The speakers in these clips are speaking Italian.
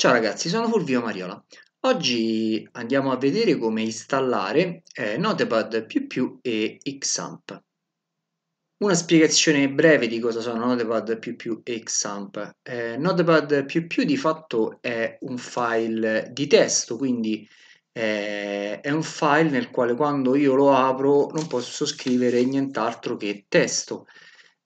Ciao ragazzi, sono Fulvio Mariola. Oggi andiamo a vedere come installare eh, Notepad++ e Xamp. Una spiegazione breve di cosa sono Notepad++ e Xamp. Eh, Notepad++ di fatto è un file di testo, quindi eh, è un file nel quale quando io lo apro non posso scrivere nient'altro che testo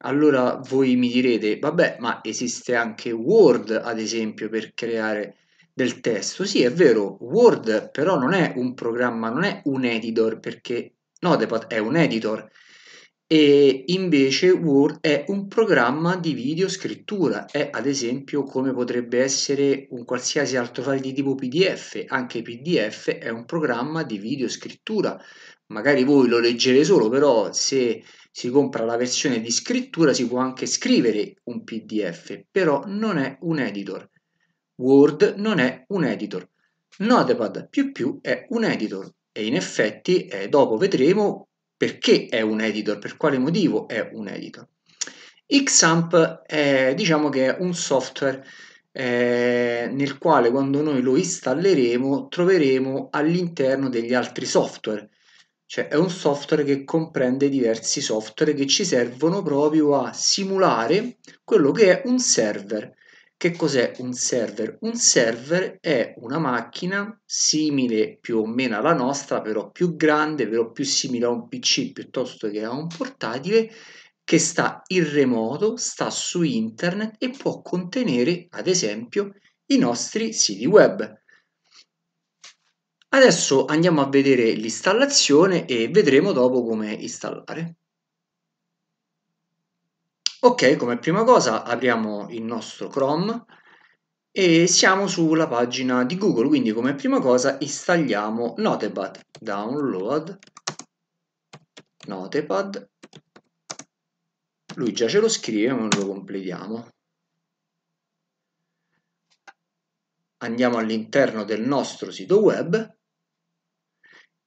allora voi mi direte, vabbè, ma esiste anche Word, ad esempio, per creare del testo. Sì, è vero, Word però non è un programma, non è un editor, perché Notepad è un editor. E invece Word è un programma di videoscrittura, è ad esempio come potrebbe essere un qualsiasi altro file di tipo PDF, anche PDF è un programma di videoscrittura. Magari voi lo leggete solo, però se si compra la versione di scrittura, si può anche scrivere un PDF, però non è un editor. Word non è un editor. Notepad più più è un editor e in effetti eh, dopo vedremo perché è un editor, per quale motivo è un editor. XAMP è, diciamo che è un software eh, nel quale quando noi lo installeremo troveremo all'interno degli altri software cioè è un software che comprende diversi software che ci servono proprio a simulare quello che è un server. Che cos'è un server? Un server è una macchina simile più o meno alla nostra, però più grande, però più simile a un PC piuttosto che a un portatile, che sta in remoto, sta su internet e può contenere, ad esempio, i nostri siti web. Adesso andiamo a vedere l'installazione e vedremo dopo come installare. Ok, come prima cosa apriamo il nostro Chrome e siamo sulla pagina di Google, quindi come prima cosa installiamo Notepad, download, Notepad, lui già ce lo scrive ma lo completiamo. Andiamo all'interno del nostro sito web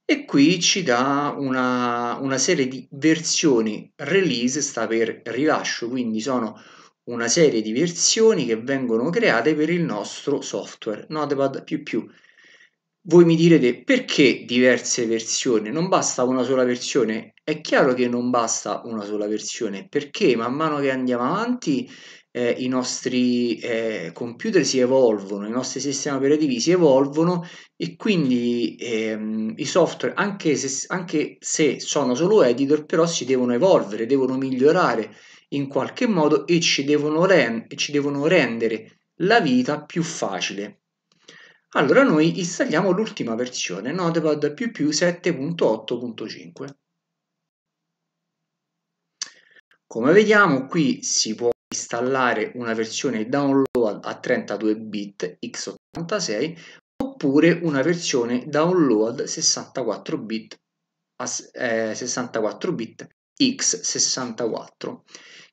e qui ci dà una, una serie di versioni release, sta per rilascio, quindi sono una serie di versioni che vengono create per il nostro software Notepad++. Voi mi direte perché diverse versioni? Non basta una sola versione? È chiaro che non basta una sola versione perché man mano che andiamo avanti eh, i nostri eh, computer si evolvono, i nostri sistemi operativi si evolvono e quindi ehm, i software, anche se, anche se sono solo editor, però si devono evolvere, devono migliorare in qualche modo e ci devono, ren- ci devono rendere la vita più facile. Allora noi installiamo l'ultima versione, Notepad++ 7.8.5. Come vediamo qui si può installare una versione download a 32 bit x86 oppure una versione download 64 bit, eh, 64 bit x64.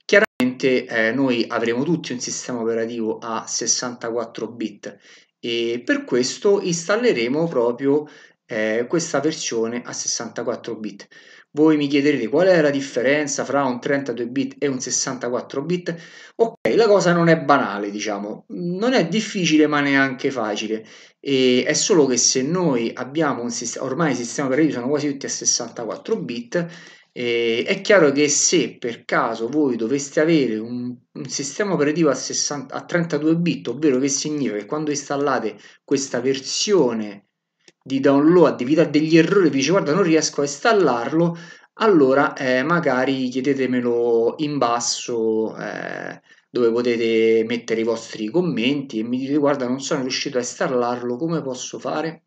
Chiaramente eh, noi avremo tutti un sistema operativo a 64 bit e per questo installeremo proprio eh, questa versione a 64 bit. Voi mi chiederete qual è la differenza fra un 32 bit e un 64 bit? Ok, la cosa non è banale, diciamo, non è difficile ma neanche facile. E è solo che se noi abbiamo un sistema, ormai i sistemi operativi sono quasi tutti a 64 bit, eh, è chiaro che se per caso voi doveste avere un, un sistema operativo a, 60, a, 32 bit, ovvero che significa che quando installate questa versione di download, vi dà degli errori, vi dice guarda non riesco a installarlo, allora eh, magari chiedetemelo in basso eh, dove potete mettere i vostri commenti e mi dite guarda non sono riuscito a installarlo, come posso fare?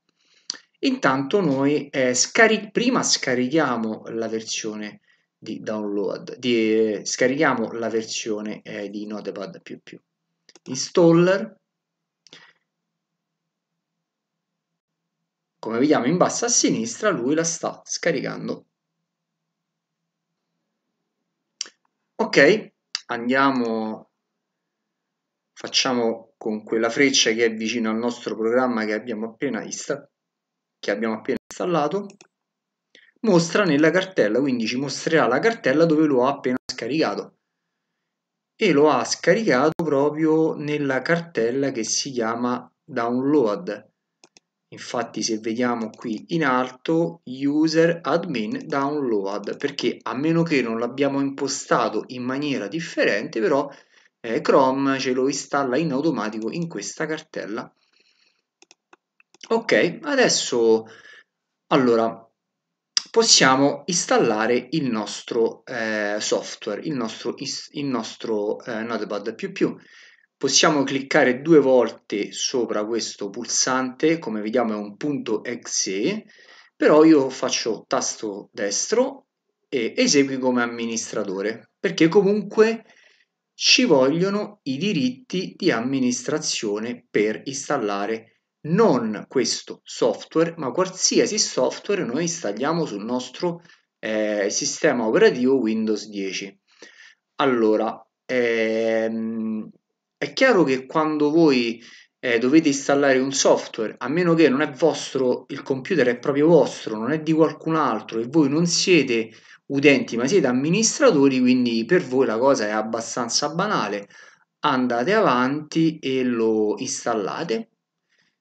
Intanto noi eh, scaric prima scarichiamo la versione di download, di, eh, scarichiamo la versione eh, di Notepad++. Installer come vediamo in basso a sinistra, lui la sta scaricando. Ok, andiamo, facciamo con quella freccia che è vicino al nostro programma che abbiamo appena, che abbiamo appena installato, mostra nella cartella, quindi ci mostrerà la cartella dove lo ha appena scaricato e lo ha scaricato proprio nella cartella che si chiama download Infatti se vediamo qui in alto user admin download perché a meno che non l'abbiamo impostato in maniera differente però eh, Chrome ce lo installa in automatico in questa cartella. Ok, adesso allora possiamo installare il nostro eh, software, il nostro, il nostro eh, Notepad++ possiamo cliccare due volte sopra questo pulsante, come vediamo è un punto .exe, però io faccio tasto destro e esegui come amministratore, perché comunque ci vogliono i diritti di amministrazione per installare non questo software, ma qualsiasi software noi installiamo sul nostro eh, sistema operativo Windows 10. Allora, ehm, è chiaro che quando voi eh, dovete installare un software, a meno che non è vostro, il computer è proprio vostro, non è di qualcun altro e voi non siete utenti ma siete amministratori, quindi per voi la cosa è abbastanza banale. Andate avanti e lo installate.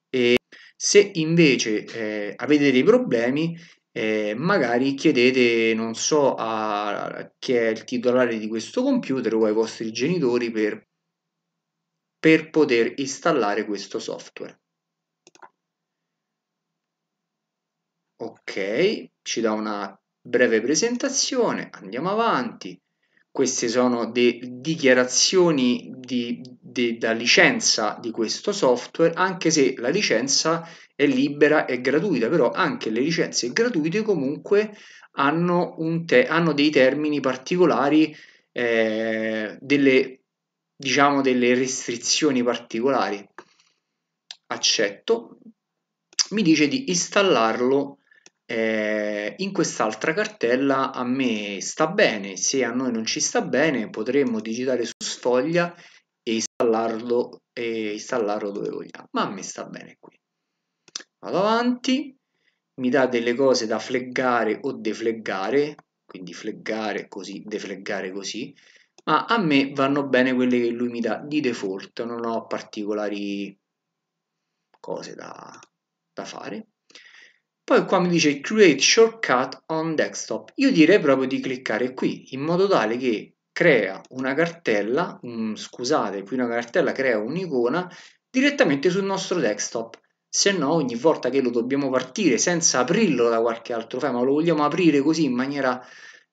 E se invece eh, avete dei problemi, eh, magari chiedete, non so, a chi è il titolare di questo computer o ai vostri genitori per per poter installare questo software. Ok, ci dà una breve presentazione, andiamo avanti. Queste sono le dichiarazioni di, di, da licenza di questo software, anche se la licenza è libera e gratuita, però anche le licenze gratuite comunque hanno, hanno dei termini particolari, eh, delle diciamo delle restrizioni particolari accetto mi dice di installarlo eh, in quest'altra cartella a me sta bene se a noi non ci sta bene potremmo digitare su sfoglia e installarlo, e installarlo dove vogliamo ma a me sta bene qui vado avanti mi dà delle cose da fleggare o defleggare quindi fleggare così defleggare così ma a me vanno bene quelle che lui mi dà di default, non ho particolari cose da, da fare. Poi qua mi dice Create Shortcut on Desktop. Io direi proprio di cliccare qui, in modo tale che crea una cartella, um, scusate, qui una cartella crea un'icona direttamente sul nostro desktop. Se no, ogni volta che lo dobbiamo partire senza aprirlo da qualche altro file, ma lo vogliamo aprire così in maniera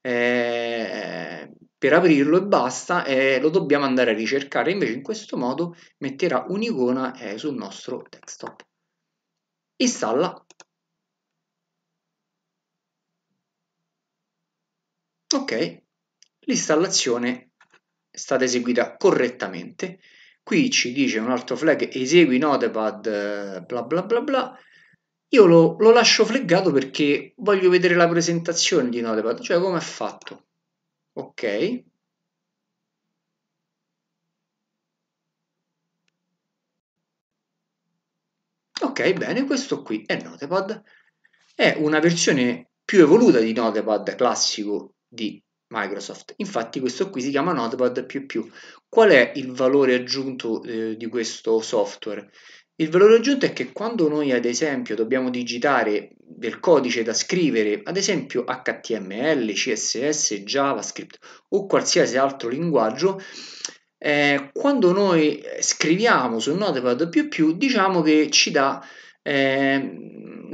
eh, per aprirlo e basta e lo dobbiamo andare a ricercare invece in questo modo metterà un'icona eh, sul nostro desktop installa ok l'installazione è stata eseguita correttamente qui ci dice un altro flag esegui notepad bla bla bla bla io lo, lo lascio flaggato perché voglio vedere la presentazione di notepad cioè come è fatto ok ok bene questo qui è Notepad è una versione più evoluta di Notepad classico di Microsoft. Infatti questo qui si chiama Notepad++. Qual è il valore aggiunto eh, di questo software? Il valore aggiunto è che quando noi ad esempio dobbiamo digitare del codice da scrivere, ad esempio HTML, CSS, JavaScript o qualsiasi altro linguaggio, eh, quando noi scriviamo su Notepad++, diciamo che ci dà, eh,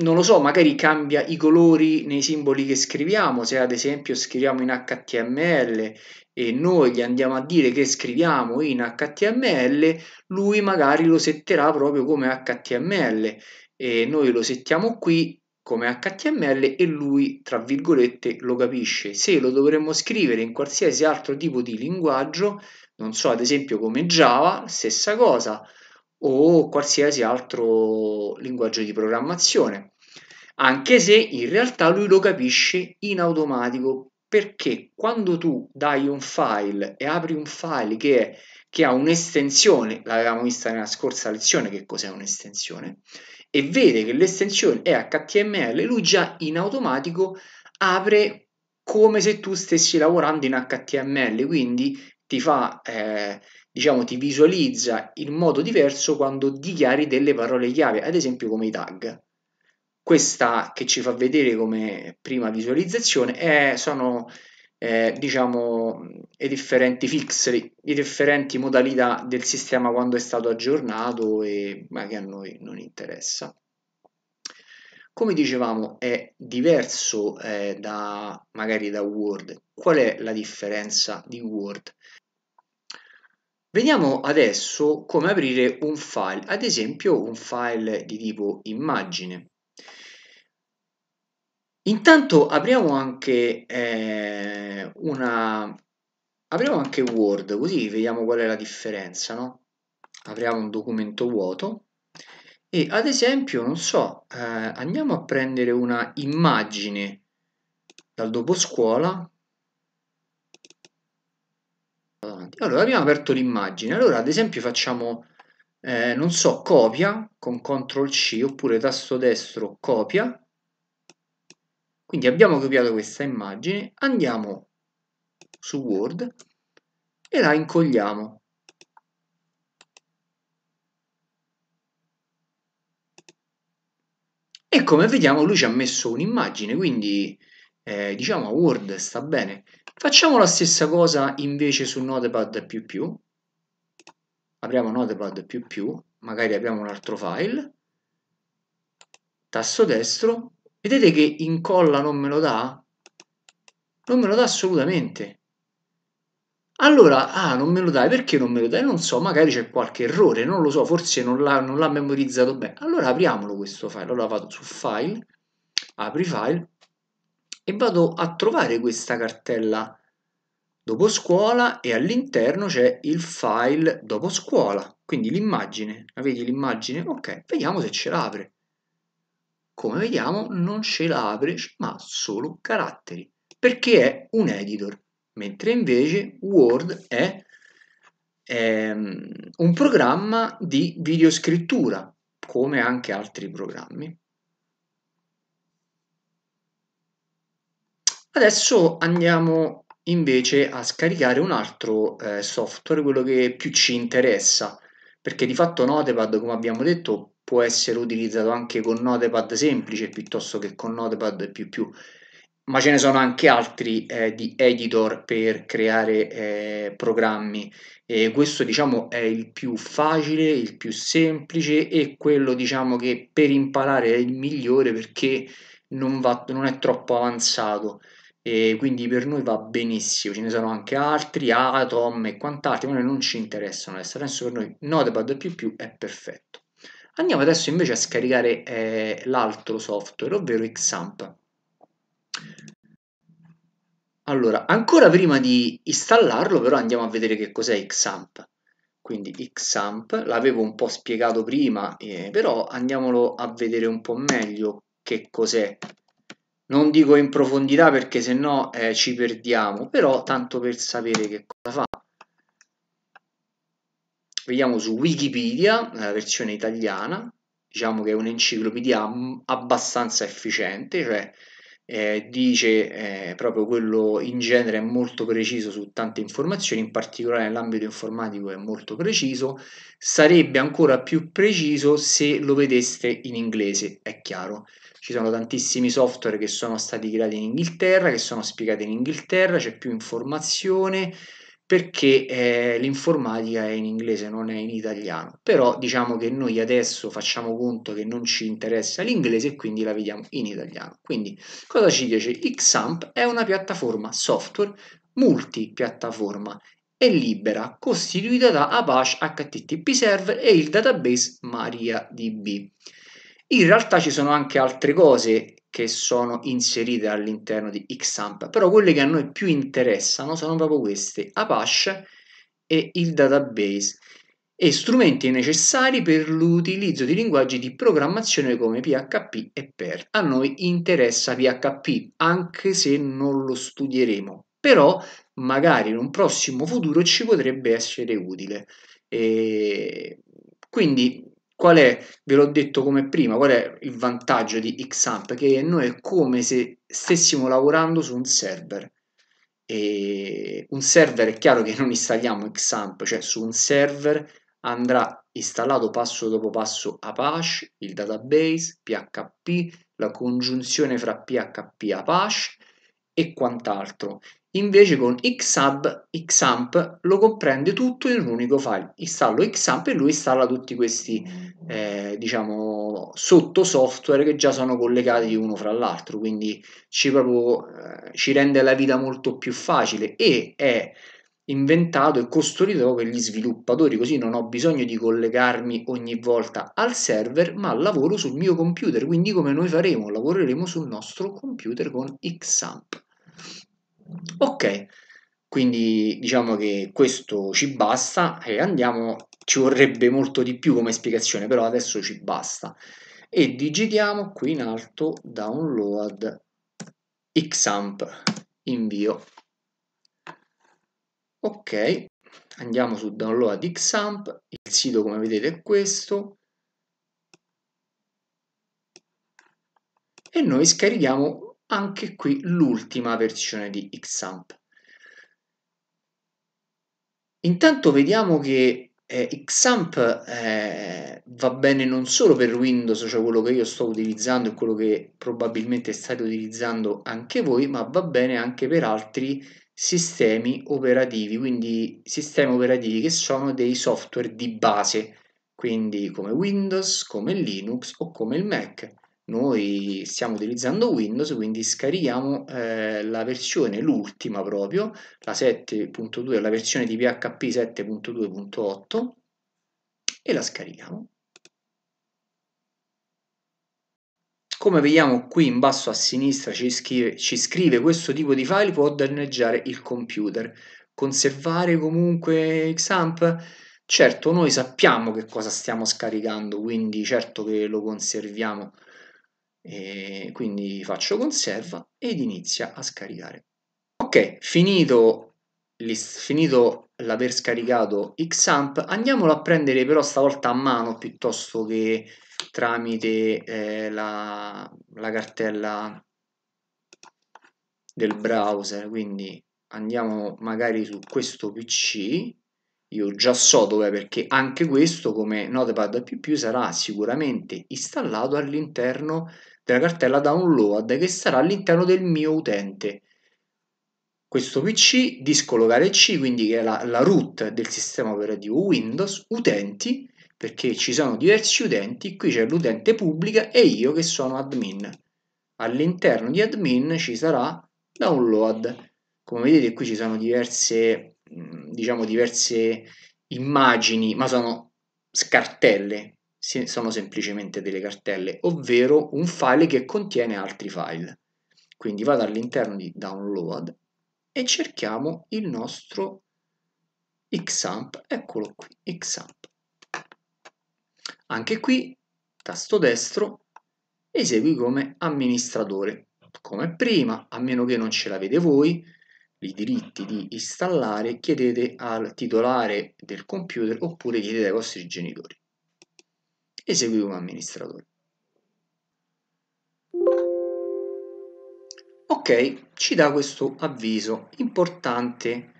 non lo so, magari cambia i colori nei simboli che scriviamo, se ad esempio scriviamo in HTML e noi gli andiamo a dire che scriviamo in HTML, lui magari lo setterà proprio come HTML e noi lo settiamo qui come HTML e lui, tra virgolette, lo capisce. Se lo dovremmo scrivere in qualsiasi altro tipo di linguaggio, non so, ad esempio come Java, stessa cosa, o qualsiasi altro linguaggio di programmazione, anche se in realtà lui lo capisce in automatico perché quando tu dai un file e apri un file che, è, che ha un'estensione, l'avevamo vista nella scorsa lezione che cos'è un'estensione, e vede che l'estensione è HTML, lui già in automatico apre come se tu stessi lavorando in HTML, quindi ti fa, eh, diciamo, ti visualizza in modo diverso quando dichiari delle parole chiave, ad esempio come i tag. Questa che ci fa vedere come prima visualizzazione è, sono eh, diciamo, i differenti fix, i differenti modalità del sistema quando è stato aggiornato e ma che a noi non interessa. Come dicevamo, è diverso eh, da, magari da Word. Qual è la differenza di Word? Vediamo adesso come aprire un file, ad esempio un file di tipo immagine. Intanto apriamo anche eh, una... Apriamo anche Word, così vediamo qual è la differenza, no? Apriamo un documento vuoto e ad esempio, non so, eh, andiamo a prendere una immagine dal dopo scuola. Allora, abbiamo aperto l'immagine. Allora, ad esempio, facciamo, eh, non so, copia con CTRL-C oppure tasto destro copia quindi abbiamo copiato questa immagine, andiamo su Word e la incolliamo. E come vediamo lui ci ha messo un'immagine, quindi eh, diciamo a Word sta bene. Facciamo la stessa cosa invece su Notepad++. Apriamo Notepad++, magari apriamo un altro file, tasto destro Vedete che incolla non me lo dà? Non me lo dà assolutamente. Allora, ah, non me lo dai, perché non me lo dai? Non so, magari c'è qualche errore, non lo so, forse non l'ha, memorizzato bene. Allora apriamolo questo file, allora vado su file, apri file e vado a trovare questa cartella dopo scuola e all'interno c'è il file dopo scuola, quindi l'immagine, vedi l'immagine? Ok, vediamo se ce l'apre come vediamo non ce l'ha average ma solo caratteri perché è un editor mentre invece Word è ehm, un programma di videoscrittura come anche altri programmi adesso andiamo invece a scaricare un altro eh, software quello che più ci interessa perché di fatto Notepad come abbiamo detto può essere utilizzato anche con notepad semplice piuttosto che con notepad più più ma ce ne sono anche altri eh, di editor per creare eh, programmi e questo diciamo è il più facile, il più semplice e quello diciamo che per imparare è il migliore perché non, va, non è troppo avanzato e quindi per noi va benissimo, ce ne sono anche altri, Atom e quant'altro, ma noi non ci interessano adesso, adesso per noi Notepad++ è perfetto. Andiamo adesso invece a scaricare eh, l'altro software, ovvero Xamp. Allora, ancora prima di installarlo però andiamo a vedere che cos'è Xamp. Quindi Xamp, l'avevo un po' spiegato prima, eh, però andiamolo a vedere un po' meglio che cos'è. Non dico in profondità perché sennò eh, ci perdiamo, però tanto per sapere che cosa fa vediamo su Wikipedia, la versione italiana, diciamo che è un'enciclopedia abbastanza efficiente, cioè eh, dice eh, proprio quello in genere è molto preciso su tante informazioni, in particolare nell'ambito informatico è molto preciso, sarebbe ancora più preciso se lo vedeste in inglese, è chiaro. Ci sono tantissimi software che sono stati creati in Inghilterra, che sono spiegati in Inghilterra, c'è più informazione, perché eh, l'informatica è in inglese, non è in italiano. Però diciamo che noi adesso facciamo conto che non ci interessa l'inglese e quindi la vediamo in italiano. Quindi cosa ci dice? XAMPP è una piattaforma software multipiattaforma e libera, costituita da Apache HTTP Server e il database MariaDB. In realtà ci sono anche altre cose che sono inserite all'interno di XAMPP, però quelle che a noi più interessano sono proprio queste, Apache e il database, e strumenti necessari per l'utilizzo di linguaggi di programmazione come PHP e Perl. A noi interessa PHP, anche se non lo studieremo, però magari in un prossimo futuro ci potrebbe essere utile. E quindi Qual è, ve l'ho detto come prima, qual è il vantaggio di XAMP? Che noi è come se stessimo lavorando su un server. E un server è chiaro che non installiamo XAMP, cioè su un server andrà installato passo dopo passo Apache, il database, PHP, la congiunzione fra PHP e Apache e quant'altro. Invece con Xamp, Xamp lo comprende tutto in un unico file. Installo Xamp e lui installa tutti questi, eh, diciamo, sotto software che già sono collegati uno fra l'altro, quindi ci, proprio, eh, ci rende la vita molto più facile e è inventato e costruito per gli sviluppatori, così non ho bisogno di collegarmi ogni volta al server, ma lavoro sul mio computer, quindi come noi faremo, lavoreremo sul nostro computer con Xamp ok quindi diciamo che questo ci basta e andiamo ci vorrebbe molto di più come spiegazione però adesso ci basta e digitiamo qui in alto download xamp invio ok andiamo su download xamp il sito come vedete è questo e noi scarichiamo anche qui l'ultima versione di XAMPP. Intanto vediamo che eh, XAMPP eh, va bene non solo per Windows, cioè quello che io sto utilizzando e quello che probabilmente state utilizzando anche voi, ma va bene anche per altri sistemi operativi, quindi sistemi operativi che sono dei software di base, quindi come Windows, come Linux o come il Mac noi stiamo utilizzando Windows, quindi scarichiamo eh, la versione, l'ultima proprio, la 7.2, la versione di PHP 7.2.8 e la scarichiamo. Come vediamo qui in basso a sinistra ci scrive, ci scrive questo tipo di file può danneggiare il computer. Conservare comunque XAMPP? Certo, noi sappiamo che cosa stiamo scaricando, quindi certo che lo conserviamo e quindi faccio conserva ed inizia a scaricare. Ok, finito, finito l'aver scaricato XAMP, andiamolo a prendere però stavolta a mano piuttosto che tramite eh, la, la cartella del browser, quindi andiamo magari su questo PC, io già so dov'è perché anche questo come Notepad++ sarà sicuramente installato all'interno della cartella download che sarà all'interno del mio utente. Questo PC, disco locale C, quindi che è la, la root del sistema operativo Windows, utenti, perché ci sono diversi utenti, qui c'è l'utente pubblica e io che sono admin. All'interno di admin ci sarà download. Come vedete qui ci sono diverse, mm, diciamo, diverse immagini, ma sono scartelle, sono semplicemente delle cartelle, ovvero un file che contiene altri file. Quindi vado all'interno di download e cerchiamo il nostro xamp, eccolo qui, xamp. Anche qui, tasto destro, esegui come amministratore, come prima, a meno che non ce l'avete voi, i diritti di installare, chiedete al titolare del computer oppure chiedete ai vostri genitori esegui come amministratore. Ok, ci dà questo avviso importante.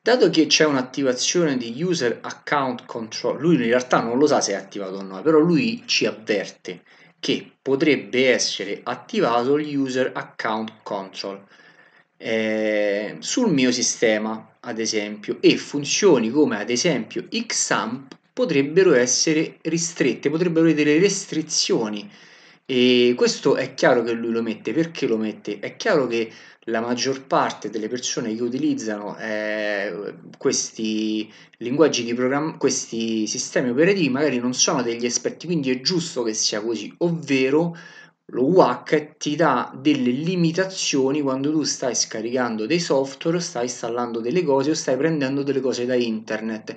Dato che c'è un'attivazione di user account control, lui in realtà non lo sa se è attivato o no, però lui ci avverte che potrebbe essere attivato il user account control eh, sul mio sistema, ad esempio, e funzioni come ad esempio XAMP potrebbero essere ristrette, potrebbero avere delle restrizioni. E questo è chiaro che lui lo mette, perché lo mette? È chiaro che la maggior parte delle persone che utilizzano eh, questi linguaggi di programma, questi sistemi operativi, magari non sono degli esperti, quindi è giusto che sia così, ovvero lo WAC ti dà delle limitazioni quando tu stai scaricando dei software, stai installando delle cose o stai prendendo delle cose da internet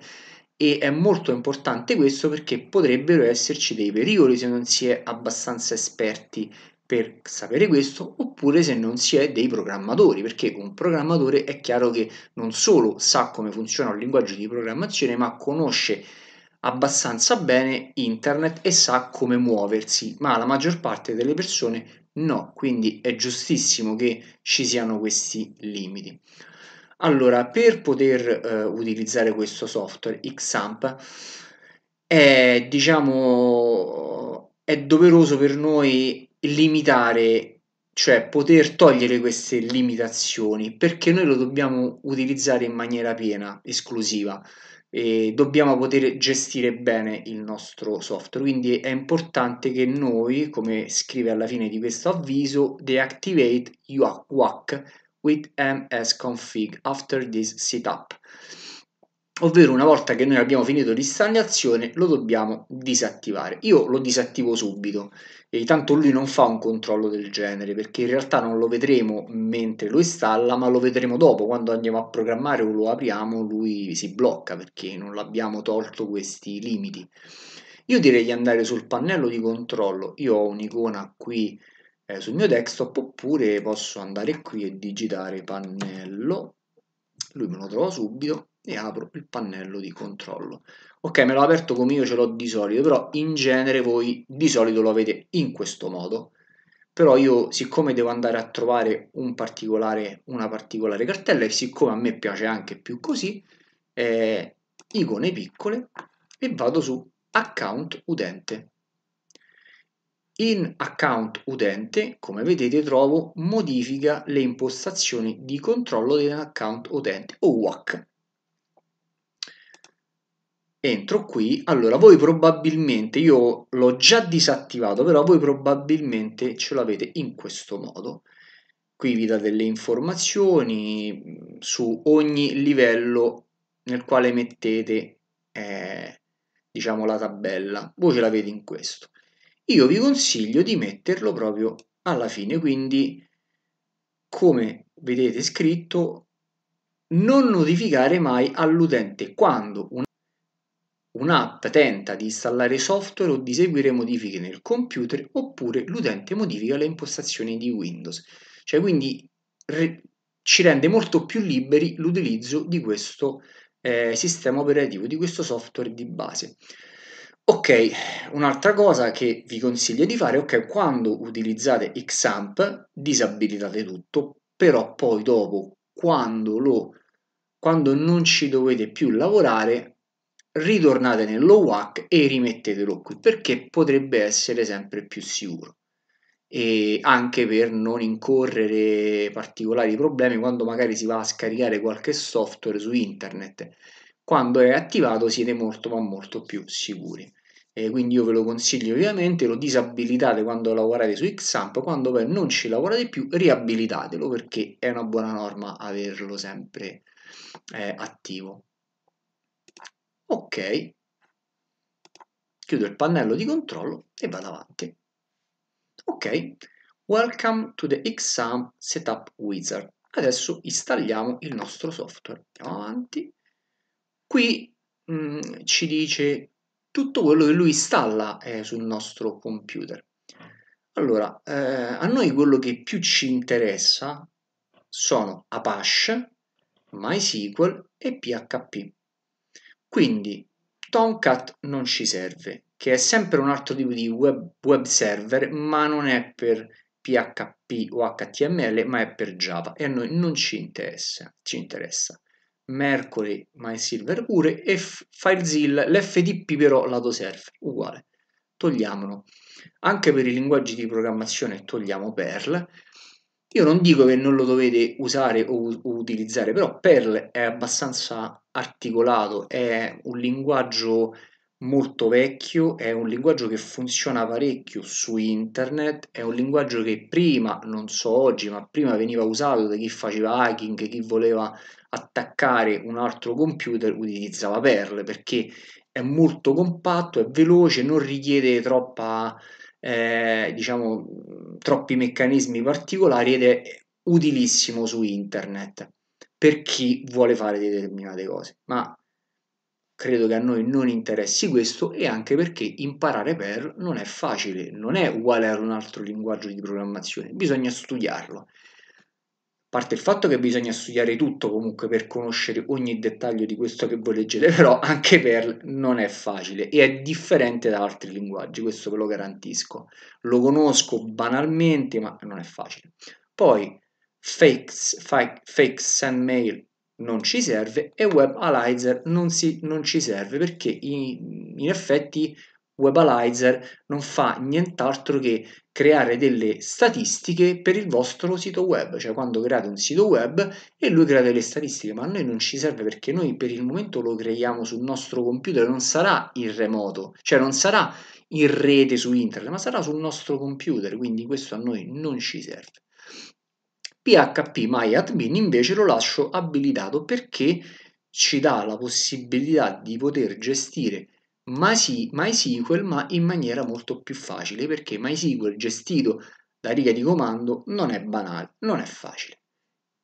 e è molto importante questo perché potrebbero esserci dei pericoli se non si è abbastanza esperti per sapere questo oppure se non si è dei programmatori perché un programmatore è chiaro che non solo sa come funziona un linguaggio di programmazione ma conosce abbastanza bene internet e sa come muoversi ma la maggior parte delle persone no quindi è giustissimo che ci siano questi limiti allora, per poter eh, utilizzare questo software, XAMP, è, diciamo, è doveroso per noi limitare, cioè poter togliere queste limitazioni, perché noi lo dobbiamo utilizzare in maniera piena, esclusiva. E dobbiamo poter gestire bene il nostro software. Quindi è importante che noi, come scrive alla fine di questo avviso, deactivate UAC with msconfig after this setup ovvero una volta che noi abbiamo finito l'installazione lo dobbiamo disattivare. Io lo disattivo subito, e tanto lui non fa un controllo del genere, perché in realtà non lo vedremo mentre lo installa, ma lo vedremo dopo, quando andiamo a programmare o lo apriamo, lui si blocca perché non l'abbiamo tolto questi limiti. Io direi di andare sul pannello di controllo, io ho un'icona qui eh, sul mio desktop oppure posso andare qui e digitare pannello, lui me lo trova subito e apro il pannello di controllo. Ok, me l'ho aperto come io ce l'ho di solito, però in genere voi di solito lo avete in questo modo. Però io, siccome devo andare a trovare un particolare, una particolare cartella e siccome a me piace anche più così, eh, icone piccole e vado su account utente in account utente, come vedete, trovo modifica le impostazioni di controllo dell'account utente o WAC. Entro qui, allora voi probabilmente, io l'ho già disattivato, però voi probabilmente ce l'avete in questo modo. Qui vi dà delle informazioni mm, su ogni livello nel quale mettete eh, diciamo la tabella. Voi ce l'avete in questo io vi consiglio di metterlo proprio alla fine, quindi come vedete scritto non notificare mai all'utente quando un'app tenta di installare software o di seguire modifiche nel computer oppure l'utente modifica le impostazioni di Windows. Cioè quindi re ci rende molto più liberi l'utilizzo di questo eh, sistema operativo, di questo software di base. Ok, un'altra cosa che vi consiglio di fare, ok, quando utilizzate XAMP disabilitate tutto, però poi dopo quando, lo, quando non ci dovete più lavorare ritornate nell'OWAC e rimettetelo qui perché potrebbe essere sempre più sicuro e anche per non incorrere particolari problemi quando magari si va a scaricare qualche software su internet quando è attivato siete molto ma molto più sicuri. e quindi io ve lo consiglio ovviamente, lo disabilitate quando lavorate su XAMP, quando poi non ci lavorate più riabilitatelo perché è una buona norma averlo sempre eh, attivo. Ok, chiudo il pannello di controllo e vado avanti. Ok, welcome to the XAMP Setup Wizard. Adesso installiamo il nostro software. Andiamo avanti Qui mh, mm, ci dice tutto quello che lui installa eh, sul nostro computer. Allora, eh, a noi quello che più ci interessa sono Apache, MySQL e PHP. Quindi Tomcat non ci serve, che è sempre un altro tipo di web, web server, ma non è per PHP o HTML, ma è per Java e a noi non ci interessa. Ci interessa. Mercury MySilver pure e FileZilla, l'FTP però lato server, uguale. Togliamolo. Anche per i linguaggi di programmazione togliamo Perl. Io non dico che non lo dovete usare o utilizzare, però Perl è abbastanza articolato, è un linguaggio molto vecchio, è un linguaggio che funziona parecchio su internet, è un linguaggio che prima, non so oggi, ma prima veniva usato da chi faceva hacking, chi voleva attaccare un altro computer utilizzava Perl perché è molto compatto, è veloce, non richiede troppa, eh, diciamo, troppi meccanismi particolari ed è utilissimo su internet per chi vuole fare determinate cose. Ma credo che a noi non interessi questo e anche perché imparare Perl non è facile, non è uguale a un altro linguaggio di programmazione, bisogna studiarlo parte il fatto che bisogna studiare tutto comunque per conoscere ogni dettaglio di questo che voi leggete, però anche Perl non è facile e è differente da altri linguaggi, questo ve lo garantisco. Lo conosco banalmente, ma non è facile. Poi Fakes, fake, fake send mail non ci serve e Web Analyzer non, si, non ci serve perché in, in effetti Webalizer non fa nient'altro che creare delle statistiche per il vostro sito web, cioè quando create un sito web e lui crea delle statistiche, ma a noi non ci serve perché noi per il momento lo creiamo sul nostro computer, non sarà in remoto, cioè non sarà in rete su internet, ma sarà sul nostro computer, quindi questo a noi non ci serve. PHP MyAdmin invece lo lascio abilitato perché ci dà la possibilità di poter gestire MySQL, ma in maniera molto più facile perché MySQL gestito da riga di comando non è banale, non è facile.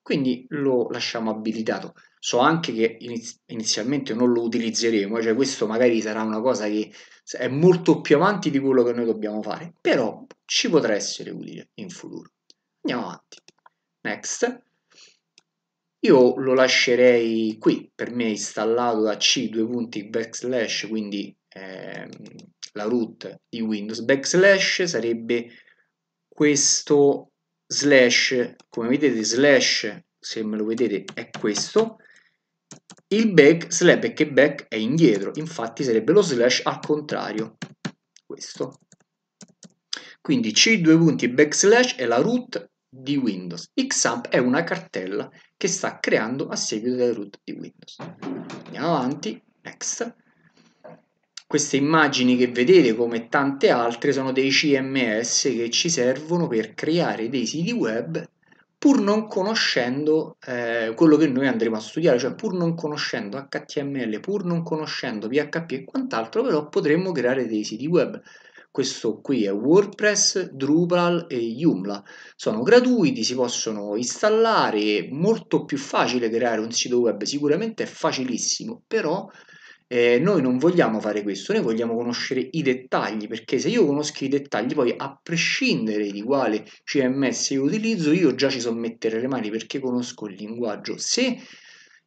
Quindi lo lasciamo abilitato. So anche che inizialmente non lo utilizzeremo, cioè questo magari sarà una cosa che è molto più avanti di quello che noi dobbiamo fare, però ci potrà essere utile in futuro. Andiamo avanti. Next. Io lo lascerei qui, per me installato da C, due punti, backslash, quindi ehm, la root di Windows. Backslash sarebbe questo slash, come vedete slash, se me lo vedete, è questo. Il back, slash, perché back è indietro, infatti sarebbe lo slash al contrario, questo. Quindi C, due punti, backslash è la root di Windows. XAMPP è una cartella che sta creando a seguito del root di Windows. Andiamo avanti, next. Queste immagini che vedete, come tante altre, sono dei CMS che ci servono per creare dei siti web pur non conoscendo eh, quello che noi andremo a studiare, cioè pur non conoscendo HTML, pur non conoscendo PHP e quant'altro, però potremmo creare dei siti web questo qui è WordPress, Drupal e Joomla. Sono gratuiti, si possono installare, è molto più facile creare un sito web, sicuramente è facilissimo, però eh, noi non vogliamo fare questo, noi vogliamo conoscere i dettagli, perché se io conosco i dettagli, poi a prescindere di quale CMS io utilizzo, io già ci so mettere le mani perché conosco il linguaggio. Se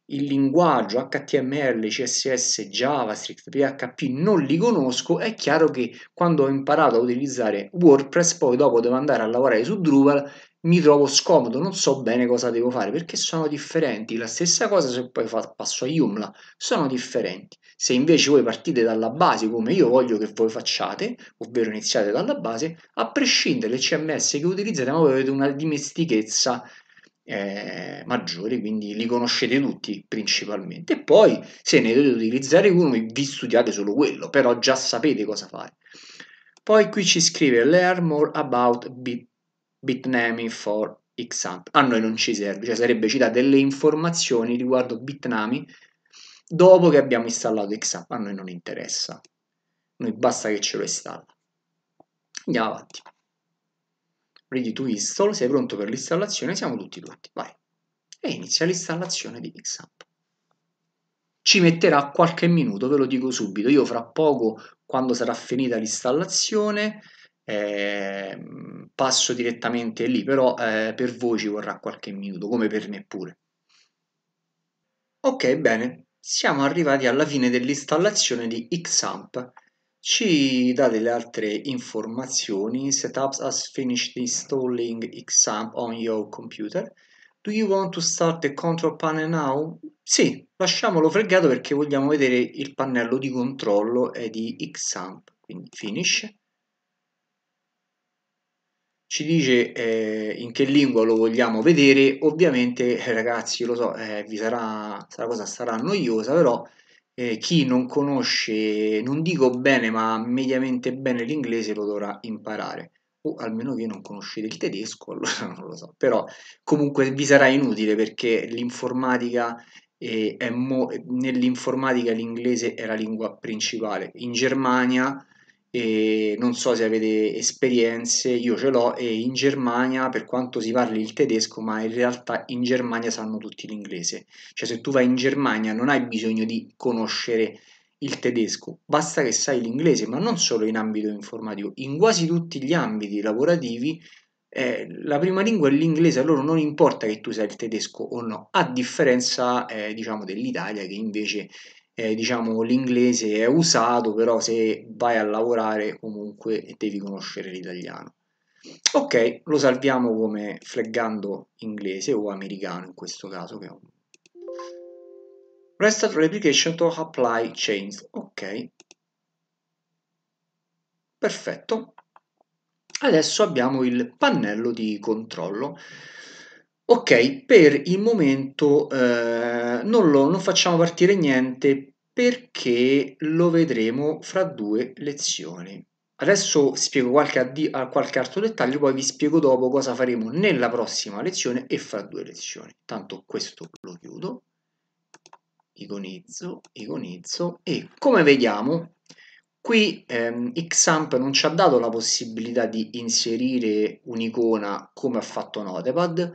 il linguaggio HTML, CSS, JavaScript, PHP non li conosco, è chiaro che quando ho imparato a utilizzare WordPress, poi dopo devo andare a lavorare su Drupal, mi trovo scomodo, non so bene cosa devo fare perché sono differenti. La stessa cosa se poi passo a Joomla, sono differenti. Se invece voi partite dalla base come io voglio che voi facciate, ovvero iniziate dalla base, a prescindere dal CMS che utilizzate, ma voi avete una dimestichezza eh, maggiori, quindi li conoscete tutti principalmente. E poi se ne dovete utilizzare uno, vi studiate solo quello, però già sapete cosa fare. Poi qui ci scrive Learn more about bit, Bitnami for example. A noi non ci serve, cioè sarebbe ci dà delle informazioni riguardo Bitnami dopo che abbiamo installato XAMPP. A noi non interessa, noi basta che ce lo installa. Andiamo avanti ready to install, sei pronto per l'installazione, siamo tutti pronti, vai. E inizia l'installazione di Xamp. Ci metterà qualche minuto, ve lo dico subito, io fra poco, quando sarà finita l'installazione, eh, passo direttamente lì, però eh, per voi ci vorrà qualche minuto, come per me pure. Ok, bene, siamo arrivati alla fine dell'installazione di Xamp ci dà delle altre informazioni. Setups has finished installing XAMPP on your computer. Do you want to start the control panel now? Sì, lasciamolo fregato perché vogliamo vedere il pannello di controllo e di XAMPP. Quindi finish. Ci dice eh, in che lingua lo vogliamo vedere. Ovviamente, eh, ragazzi, lo so, eh, vi sarà, sarà cosa sarà noiosa, però eh, chi non conosce, non dico bene, ma mediamente bene l'inglese lo dovrà imparare. O almeno che non conoscete il tedesco, allora non lo so. Però comunque vi sarà inutile perché l'informatica eh, nell'informatica l'inglese è la lingua principale. In Germania e non so se avete esperienze, io ce l'ho e in Germania per quanto si parli il tedesco, ma in realtà in Germania sanno tutti l'inglese. Cioè se tu vai in Germania non hai bisogno di conoscere il tedesco, basta che sai l'inglese, ma non solo in ambito informativo, in quasi tutti gli ambiti lavorativi eh, la prima lingua è l'inglese, a loro non importa che tu sai il tedesco o no, a differenza eh, diciamo dell'Italia che invece eh, diciamo l'inglese è usato, però se vai a lavorare comunque devi conoscere l'italiano. Ok, lo salviamo come flaggando inglese o americano in questo caso che è un Restart replication to apply change. Ok. Perfetto. Adesso abbiamo il pannello di controllo. Ok, per il momento eh, non, lo, non facciamo partire niente perché lo vedremo fra due lezioni. Adesso spiego qualche, addi- qualche altro dettaglio, poi vi spiego dopo cosa faremo nella prossima lezione e fra due lezioni. Tanto questo lo chiudo, iconizzo, iconizzo e come vediamo Qui ehm, Xamp non ci ha dato la possibilità di inserire un'icona come ha fatto Notepad,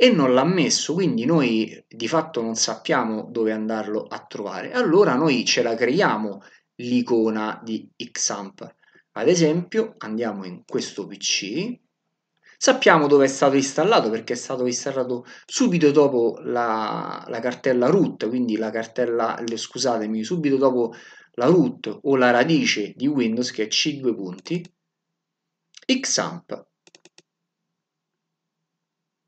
e non l'ha messo, quindi noi di fatto non sappiamo dove andarlo a trovare. Allora noi ce la creiamo l'icona di Xamp. Ad esempio andiamo in questo PC, sappiamo dove è stato installato perché è stato installato subito dopo la, la cartella root, quindi la cartella, scusatemi, subito dopo la root o la radice di Windows che è C2 punti, Xamp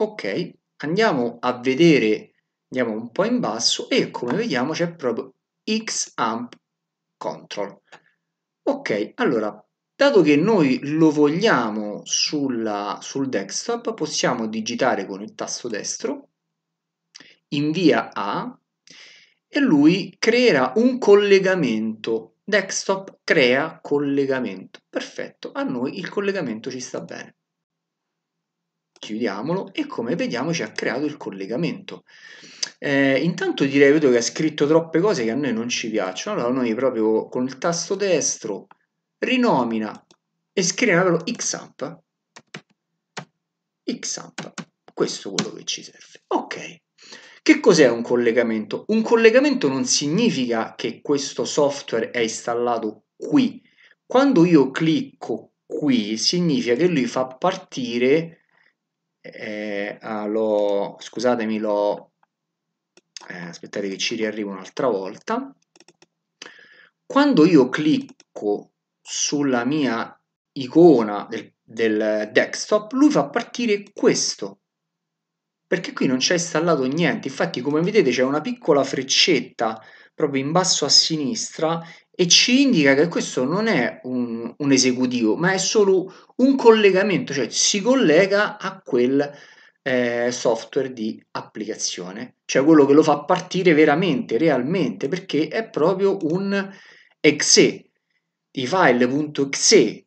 ok andiamo a vedere, andiamo un po' in basso e come vediamo c'è proprio xamp control. Ok, allora, dato che noi lo vogliamo sulla, sul desktop, possiamo digitare con il tasto destro, invia a, e lui creerà un collegamento. Desktop crea collegamento. Perfetto, a noi il collegamento ci sta bene chiudiamolo e come vediamo ci ha creato il collegamento. Eh, intanto direi, vedo che ha scritto troppe cose che a noi non ci piacciono, allora noi proprio con il tasto destro rinomina e scriviamo xamp, xamp, questo è quello che ci serve. Ok, che cos'è un collegamento? Un collegamento non significa che questo software è installato qui, quando io clicco qui significa che lui fa partire eh, ah, lo, scusatemi, lo, eh, aspettate che ci riarrivo un'altra volta, quando io clicco sulla mia icona del, del desktop, lui fa partire questo, perché qui non c'è installato niente, infatti come vedete c'è una piccola freccetta proprio in basso a sinistra e ci indica che questo non è un, un esecutivo, ma è solo un collegamento, cioè si collega a quel eh, software di applicazione, cioè quello che lo fa partire veramente, realmente, perché è proprio un exe, i file.exe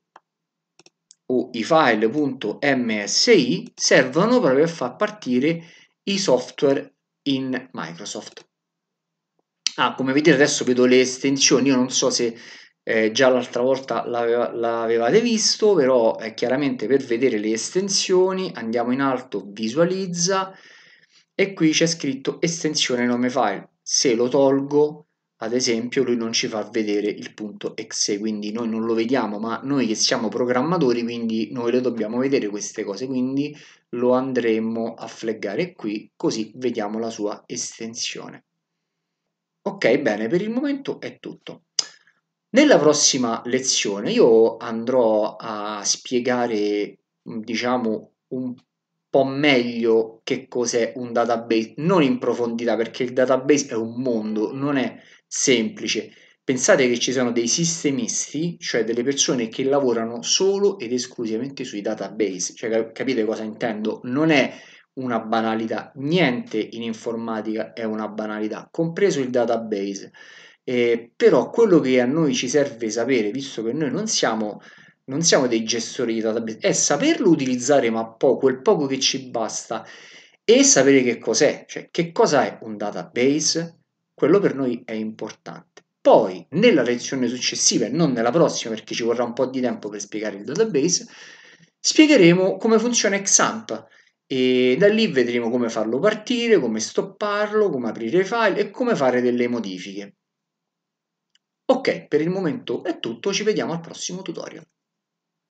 o i file.msi servono proprio a far partire i software in Microsoft. Ah, come vedete adesso vedo le estensioni, io non so se eh, già l'altra volta l'avevate visto, però eh, chiaramente per vedere le estensioni andiamo in alto, visualizza e qui c'è scritto estensione nome file. Se lo tolgo, ad esempio, lui non ci fa vedere il punto exe, quindi noi non lo vediamo, ma noi che siamo programmatori, quindi noi le dobbiamo vedere queste cose, quindi lo andremo a flaggare qui, così vediamo la sua estensione. Ok, bene, per il momento è tutto. Nella prossima lezione io andrò a spiegare, mm, diciamo, un po' meglio che cos'è un database, non in profondità, perché il database è un mondo, non è semplice. Pensate che ci sono dei sistemisti, cioè delle persone che lavorano solo ed esclusivamente sui database, cioè capite cosa intendo? Non è una banalità, niente in informatica è una banalità, compreso il database. Eh, però quello che a noi ci serve sapere, visto che noi non siamo, non siamo dei gestori di database, è saperlo utilizzare, ma poi quel poco che ci basta, e sapere che cos'è, cioè che cosa è un database, quello per noi è importante. Poi, nella lezione successiva e non nella prossima, perché ci vorrà un po' di tempo per spiegare il database, spiegheremo come funziona XAMPP e da lì vedremo come farlo partire, come stopparlo, come aprire i file e come fare delle modifiche. Ok, per il momento è tutto, ci vediamo al prossimo tutorial.